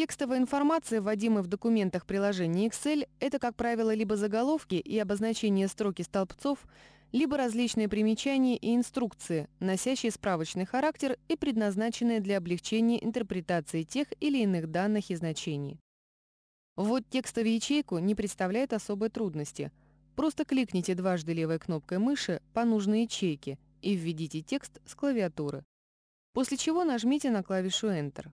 Текстовая информация, вводимая в документах приложения Excel, это, как правило, либо заголовки и обозначение строки столбцов, либо различные примечания и инструкции, носящие справочный характер и предназначенные для облегчения интерпретации тех или иных данных и значений. Ввод текста в ячейку не представляет особой трудности. Просто кликните дважды левой кнопкой мыши по нужной ячейке и введите текст с клавиатуры. После чего нажмите на клавишу Enter.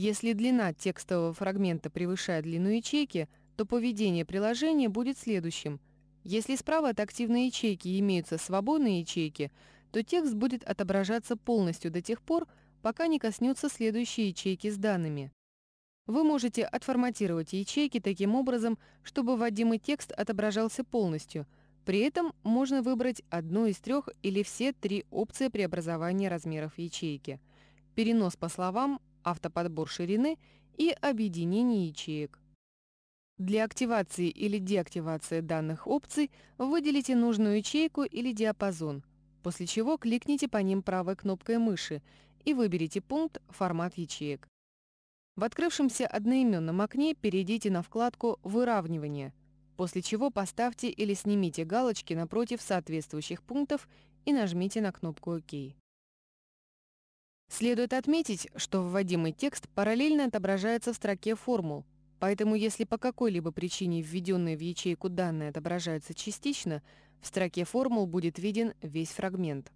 Если длина текстового фрагмента превышает длину ячейки, то поведение приложения будет следующим. Если справа от активной ячейки имеются свободные ячейки, то текст будет отображаться полностью до тех пор, пока не коснется следующей ячейки с данными. Вы можете отформатировать ячейки таким образом, чтобы вводимый текст отображался полностью. При этом можно выбрать одну из трех или все три опции преобразования размеров ячейки. Перенос по словам, автоподбор ширины и объединение ячеек. Для активации или деактивации данных опций выделите нужную ячейку или диапазон, после чего кликните по ним правой кнопкой мыши и выберите пункт «Формат ячеек». В открывшемся одноименном окне перейдите на вкладку «Выравнивание», после чего поставьте или снимите галочки напротив соответствующих пунктов и нажмите на кнопку «Ок». Следует отметить, что вводимый текст параллельно отображается в строке формул, поэтому если по какой-либо причине введенные в ячейку данные отображаются частично, в строке формул будет виден весь фрагмент.